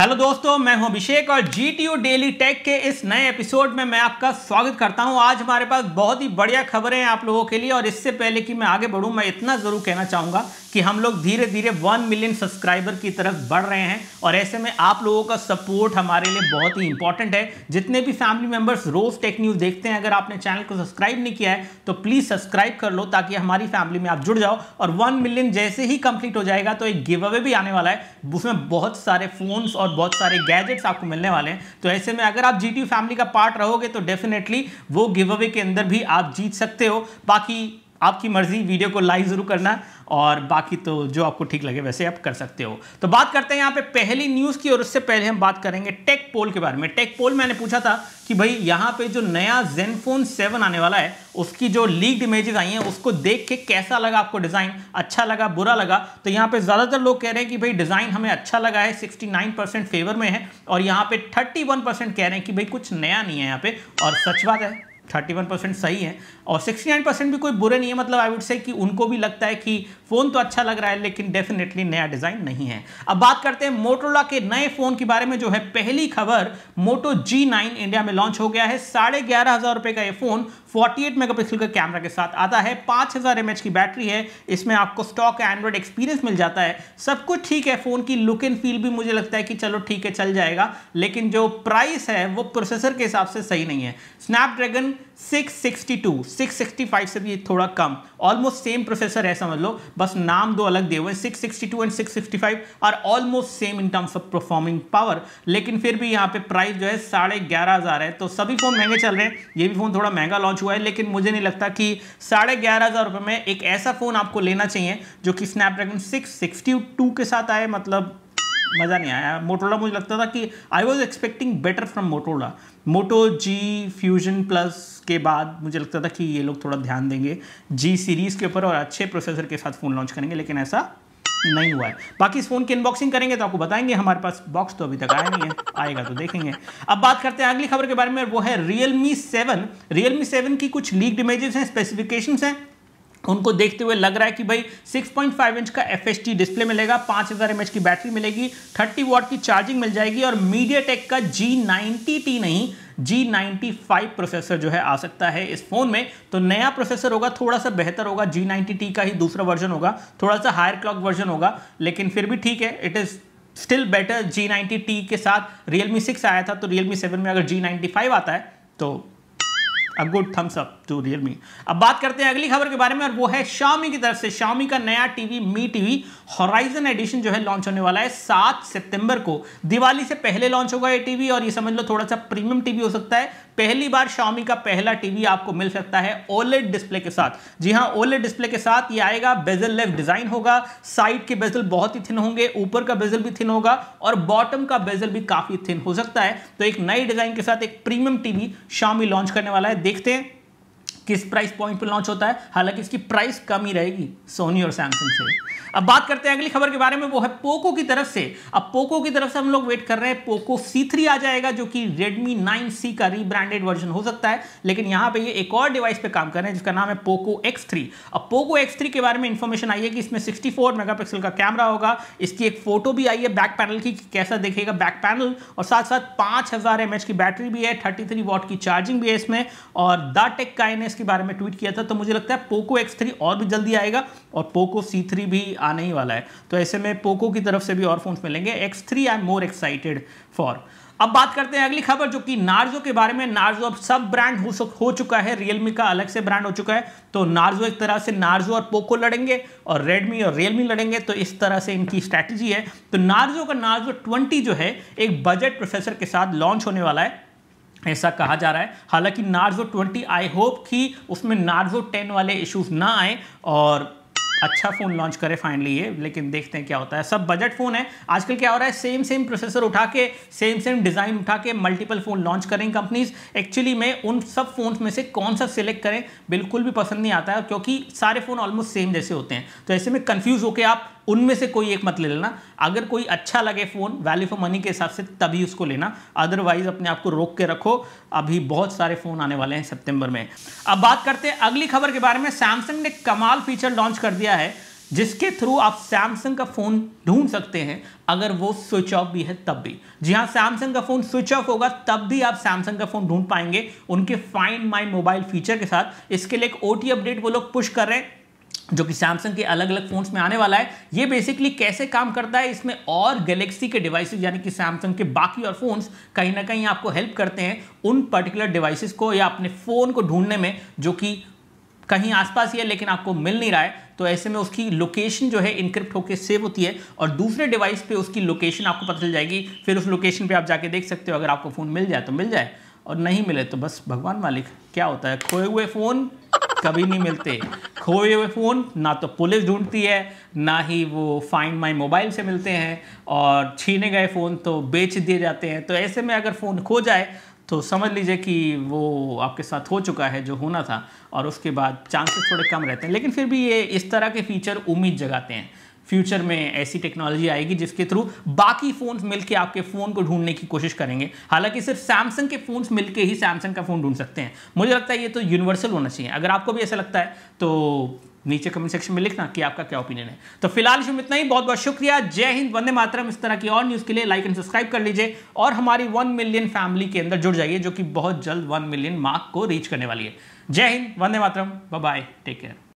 hello दोस्तों मैं हूं अभिषेक और जी डेली टेक के इस नए एपिसोड में मैं आपका स्वागत करता हूं आज हमारे पास बहुत ही बढ़िया खबरें हैं आप लोगों के लिए और इससे पहले कि मैं आगे बढ़ूं मैं इतना ज़रूर कहना चाहूँगा कि हम लोग धीरे धीरे वन मिलियन सब्सक्राइबर की तरफ बढ़ रहे हैं और ऐसे में आप लोगों का सपोर्ट हमारे लिए बहुत ही इंपॉर्टेंट है जितने भी फैमिली मेम्बर्स रोज़ टेक न्यूज़ देखते हैं अगर आपने चैनल को सब्सक्राइब नहीं किया है तो प्लीज़ सब्सक्राइब कर लो ताकि हमारी फैमिली में आप जुड़ जाओ और वन मिलियन जैसे ही कंप्लीट हो जाएगा तो एक गिव अवे भी आने वाला है उसमें बहुत सारे फ़ोन्स और और बहुत सारे गैजेट्स आपको मिलने वाले हैं तो ऐसे में अगर आप जी फैमिली का पार्ट रहोगे तो डेफिनेटली वो गिव अवे के अंदर भी आप जीत सकते हो बाकी आपकी मर्जी वीडियो को लाइक ज़रूर करना और बाकी तो जो आपको ठीक लगे वैसे आप कर सकते हो तो बात करते हैं यहाँ पे पहली न्यूज़ की और उससे पहले हम बात करेंगे टेक पोल के बारे में टेक पोल मैंने पूछा था कि भाई यहाँ पे जो नया जेनफोन सेवन आने वाला है उसकी जो लीक्ड इमेजेस आई हैं उसको देख के कैसा लगा आपको डिज़ाइन अच्छा लगा बुरा लगा तो यहाँ पे ज़्यादातर लोग कह रहे हैं कि भाई डिज़ाइन हमें अच्छा लगा है सिक्सटी परसेंट फेवर में है और यहाँ पे थर्टी परसेंट कह रहे हैं कि भाई कुछ नया नहीं है यहाँ पे और सच बात है थर्टी वन परसेंट सही है और सिक्सटी नाइन परसेंट भी कोई बुरे नहीं है मतलब आई वुड से कि उनको भी लगता है कि फ़ोन तो अच्छा लग रहा है लेकिन डेफिनेटली नया डिज़ाइन नहीं है अब बात करते हैं मोटोला के नए फ़ोन के बारे में जो है पहली खबर मोटो जी नाइन इंडिया में लॉन्च हो गया है साढ़े ग्यारह हज़ार रुपये का ये फ़ोन 48 मेगापिक्सल के कैमरा के साथ आता है पाँच हज़ार की बैटरी है इसमें आपको स्टॉक एंड्रॉइड एक्सपीरियंस मिल जाता है सब कुछ ठीक है फ़ोन की लुक एंड फील भी मुझे लगता है कि चलो ठीक है चल जाएगा लेकिन जो प्राइस है वो प्रोसेसर के हिसाब से सही नहीं है स्नैपड्रैगन 662 665 से भी थोड़ा कम ऑलमोस्ट सेम प्रोसेसर है समझ लो बस नाम दो अलग दिए हुए हैं 662 and 665 are almost same in terms of performing power लेकिन फिर भी यहाँ पे प्राइस जो है साढ़े ग्यारह हज़ार है तो सभी फ़ोन महंगे चल रहे हैं ये भी फ़ोन थोड़ा महंगा लॉन्च हुआ है लेकिन मुझे नहीं लगता कि साढ़े ग्यारह हज़ार रुपये में एक ऐसा फ़ोन आपको लेना चाहिए जो कि स्नैपड्रैगन सिक्स के साथ आए मतलब मज़ा नहीं आया मोटोला मुझे लगता था कि I was expecting better from Motorola Moto G fusion plus के बाद मुझे लगता था कि ये लोग थोड़ा ध्यान देंगे जी सीरीज़ के ऊपर और अच्छे प्रोसेसर के साथ फ़ोन लॉन्च करेंगे लेकिन ऐसा नहीं हुआ है बाकी इस फोन की अनबॉक्सिंग करेंगे तो आपको बताएंगे हमारे पास बॉक्स तो अभी तक आया नहीं है आएगा तो देखेंगे अब बात करते हैं अगली खबर के बारे में वो है रियलमी सेवन रियलमी सेवन की कुछ लीक इमेजेस हैं स्पेसिफिकेशंस हैं उनको देखते हुए लग रहा है कि भाई 6.5 इंच का एफ डिस्प्ले मिलेगा 5000 हज़ार की बैटरी मिलेगी 30 वॉट की चार्जिंग मिल जाएगी और मीडिया का जी नाइन्टी नहीं G95 प्रोसेसर जो है आ सकता है इस फोन में तो नया प्रोसेसर होगा थोड़ा सा बेहतर होगा G90T का ही दूसरा वर्जन होगा थोड़ा सा हायर क्लॉक वर्जन होगा लेकिन फिर भी ठीक है it is still better G90T के साथ Realme 6 आया था तो Realme 7 में अगर G95 आता है तो a good thumbs up to Realme अब बात करते हैं अगली खबर के बारे में और वो है शामी की तरफ से शामी का नया TV Mi TV horizon edition जो है लॉन्च होने वाला है सात सितंबर को दिवाली से पहले लॉन्च होगा ये टीवी और ये समझ लो थोड़ा सा प्रीमियम टीवी हो सकता है पहली बार शामी का पहला टीवी आपको मिल सकता है ओलेट डिस्प्ले के साथ जी हाँ ओलेट डिस्प्ले के साथ ये आएगा बेजल लेफ डिजाइन होगा साइड के बेजल बहुत ही थिन होंगे ऊपर का बेजल भी थिन होगा और बॉटम का बेजल भी काफी थिन हो सकता है तो एक नई डिजाइन के साथ एक प्रीमियम टीवी शामी लॉन्च करने वाला है देखते हैं किस प्राइस पॉइंट पर लॉन्च होता है हालांकि इसकी प्राइस कम ही रहेगी सोनी और सैमसंग से अब बात करते हैं अगली खबर के बारे में वो है पोको की तरफ से अब पोको की तरफ से हम लोग वेट कर रहे हैं पोको C3 आ जाएगा जो कि Redmi 9C का रीब्रांडेड वर्जन हो सकता है लेकिन यहां पे ये एक और डिवाइस पे काम कर रहे हैं जिसका नाम है पोको X3 अब पोको X3 के बारे में इंफॉर्मेशन आई है कि इसमें 64 मेगापिक्सल का कैमरा होगा इसकी एक फोटो भी आई है बैक पैनल की कैसा देखेगा बैक पैनल और साथ साथ पांच हज़ार की बैटरी भी है थर्टी थ्री की चार्जिंग भी है इसमें और द टेक का के बारे में ट्वीट किया था तो मुझे लगता है पोको एक्स थ्री और भी जल्दी आएगा और पोको सी थ्री भी आने ही वाला है तो ऐसे में पोको की तरफ से भी और फोन्स मिलेंगे X three I am more excited for अब बात करते हैं अगली खबर जो कि नार्जो के बारे में नार्जो अब सब ब्रांड हो, हो चुका है रियलमी का अलग से ब्रांड हो चुका है तो नार्जो एक तरह से नार्जो और पोको लड़ेंगे और रेडमी और रियलमी लड़ेंगे तो इस तरह से इनकी स्ट्रैटेजी है तो नार्जो का नार्जो 20 जो है एक बजट प्रोसेसर के साथ लॉन्च होने वाला है ऐसा कहा जा रहा है हालांकि नार्जो ट्वेंटी आई होप कि उसमें नार्जो टेन वाले इश्यूज ना आए और अच्छा फ़ोन लॉन्च करे फाइनली ये लेकिन देखते हैं क्या होता है सब बजट फ़ोन है आजकल क्या हो रहा है सेम सेम प्रोसेसर उठा के सेम सेम डिज़ाइन उठा के मल्टीपल फ़ोन लॉन्च करें कंपनीज एक्चुअली में उन सब फ़ोन में से कौन सा सिलेक्ट करें बिल्कुल भी पसंद नहीं आता है क्योंकि सारे फ़ोन ऑलमोस्ट सेम जैसे होते हैं तो ऐसे में कन्फ्यूज़ होकर आप उनमें से कोई एक मत ले लेना अगर कोई अच्छा लगे फ़ोन वैल्यू फॉर मनी के हिसाब से तभी उसको लेना अदरवाइज अपने आप को रोक के रखो अभी बहुत सारे फ़ोन आने वाले हैं सितंबर में अब बात करते हैं अगली खबर के बारे में सैमसंग ने कमाल फीचर लॉन्च कर दिया है जिसके थ्रू आप सैमसंग का फ़ोन ढूंढ सकते हैं अगर वो स्विच ऑफ भी है तब भी जी हाँ सैमसंग का फ़ोन स्विच ऑफ होगा तब भी आप सैमसंग का फ़ोन ढूंढ पाएंगे उनके फाइंड माई मोबाइल फीचर के साथ इसके लिए एक ओ अपडेट वो लोग पुश कर रहे हैं जो कि सैमसंग के अलग अलग फ़ोन्स में आने वाला है ये बेसिकली कैसे काम करता है इसमें और गैलेक्सी के डिवाइसेस यानी कि सैमसंग के बाकी और फ़ोन्स कहीं ना कहीं आपको हेल्प करते हैं उन पर्टिकुलर डिवाइसेस को या अपने फ़ोन को ढूंढने में जो कि कहीं आसपास ही है लेकिन आपको मिल नहीं रहा है तो ऐसे में उसकी लोकेशन जो है इनक्रिप्ट होकर सेव होती है और दूसरे डिवाइस पर उसकी लोकेशन आपको पता चल जाएगी फिर उस लोकेशन पर आप जाके देख सकते हो अगर आपको फ़ोन मिल जाए तो मिल जाए और नहीं मिले तो बस भगवान मालिक क्या होता है खोए हुए फ़ोन कभी नहीं मिलते खोए हुए फ़ोन ना तो पुलिस ढूंढती है ना ही वो फाइंड माई मोबाइल से मिलते हैं और छीने गए फ़ोन तो बेच दिए जाते हैं तो ऐसे में अगर फ़ोन खो जाए तो समझ लीजिए कि वो आपके साथ हो चुका है जो होना था और उसके बाद चांसेस थोड़े कम रहते हैं लेकिन फिर भी ये इस तरह के फीचर उम्मीद जगाते हैं फ्यूचर में ऐसी टेक्नोलॉजी आएगी जिसके थ्रू बाकी फ़ोन्स मिलके आपके फ़ोन को ढूंढने की कोशिश करेंगे हालांकि सिर्फ सैमसंग के फ़ोन्स मिलके ही सैमसंग का फ़ोन ढूंढ सकते हैं मुझे लगता है ये तो यूनिवर्सल होना चाहिए अगर आपको भी ऐसा लगता है तो नीचे कमेंट सेक्शन में लिखना कि आपका क्या ओपिनियन है तो फिलहाल इसमें इतना ही बहुत बहुत शुक्रिया जय हिंद वंदे मातरम इस तरह की और न्यूज़ के लिए लाइक एंड सब्सक्राइब कर लीजिए और हमारी वन मिलियन फैमिली के अंदर जुड़ जाइए जो कि बहुत जल्द वन मिलियन मार्क को रीच करने वाली है जय हिंद वंदे मातरम बाय टेक केयर